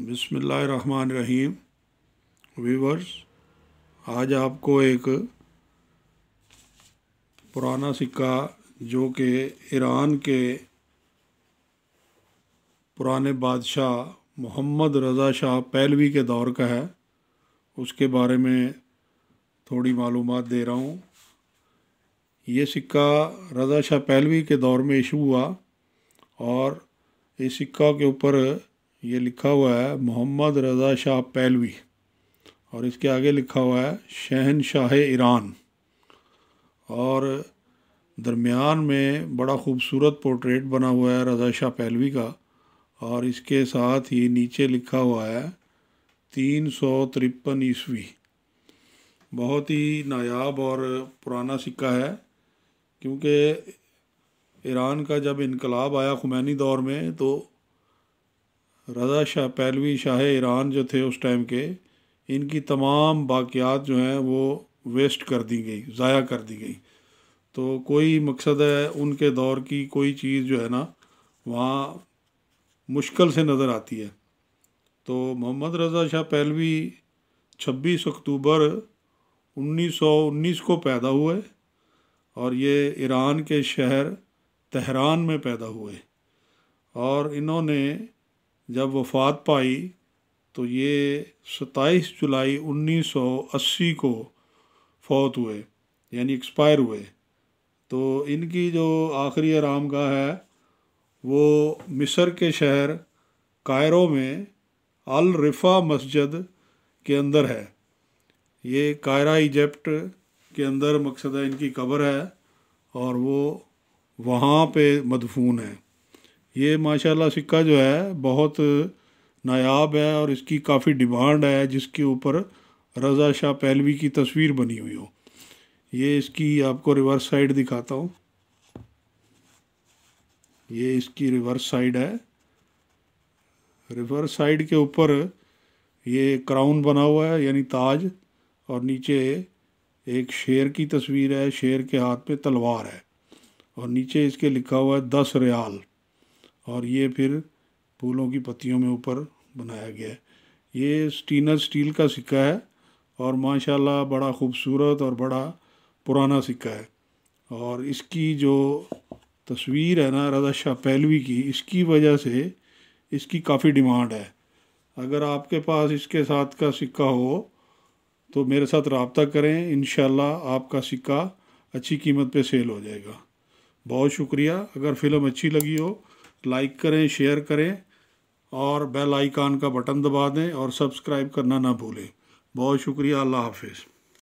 रहीम viewers आज आपको एक पुराना सिक्का जो कि ईरान के पुराने बादशाह मोहम्मद रज़ा शाह पहलवी के दौर का है उसके बारे में थोड़ी मालूम दे रहा हूँ ये सिक्का रज़ा शाह पहलवी के दौर में इशू हुआ और इस सिक्का के ऊपर ये लिखा हुआ है मोहम्मद रज़ा शाह पहलवी और इसके आगे लिखा हुआ है शहन शाह ईरान और दरमियान में बड़ा खूबसूरत पोर्ट्रेट बना हुआ है रज़ा शाह पहलवी का और इसके साथ ही नीचे लिखा हुआ है तीन सौ तिरपन ईस्वी बहुत ही नायाब और पुराना सिक्का है क्योंकि ईरान का जब इनकलाब आया खुमैनी दौर में तो Reza Shah Pahlavi Shah Iran जो थे उस टाइम के इनकी तमाम बाक़ियात जो हैं वो वेस्ट कर दी गई ज़ाया कर दी गई तो कोई मकसद है उनके दौर की कोई चीज़ जो है ना वहाँ मुश्किल से नज़र आती है तो Mohammad Reza Shah Pahlavi 26 October 1919 को पैदा हुए और ये ईरान के शहर तहरान में पैदा हुए और इन्होंने जब वफात पाई तो ये सत्ताईस जुलाई 1980 को फौत हुए यानी एक्सपायर हुए तो इनकी जो आखिरी आराम का है वो मिस्र के शहर कायरो में अल रिफा मस्जिद के अंदर है ये कायरा इजिप्ट के अंदर मकसद है इनकी कब्र है और वो वहाँ पे मदफून है ये माशाल्लाह सिक्का जो है बहुत नायाब है और इसकी काफ़ी डिमांड है जिसके ऊपर रज़ा शाह पहलवी की तस्वीर बनी हुई हो ये इसकी आपको रिवर्स साइड दिखाता हूँ ये इसकी रिवर्स साइड है रिवर्स साइड के ऊपर ये क्राउन बना हुआ है यानी ताज और नीचे एक शेर की तस्वीर है शेर के हाथ पे तलवार है और नीचे इसके लिखा हुआ है दस रियाल और ये फिर फूलों की पत्तियों में ऊपर बनाया गया है ये स्टीनर स्टील का सिक्का है और माशाल्लाह बड़ा खूबसूरत और बड़ा पुराना सिक्का है और इसकी जो तस्वीर है ना रजा शाह पहलवी की इसकी वजह से इसकी काफ़ी डिमांड है अगर आपके पास इसके साथ का सिक्का हो तो मेरे साथ रबता करें इन आपका सिक्का अच्छी कीमत पे सेल हो जाएगा बहुत शुक्रिया अगर फ़िल्म अच्छी लगी हो लाइक करें शेयर करें और बेल आइकान का बटन दबा दें और सब्सक्राइब करना ना भूलें बहुत शुक्रिया अल्लाह हाफिज़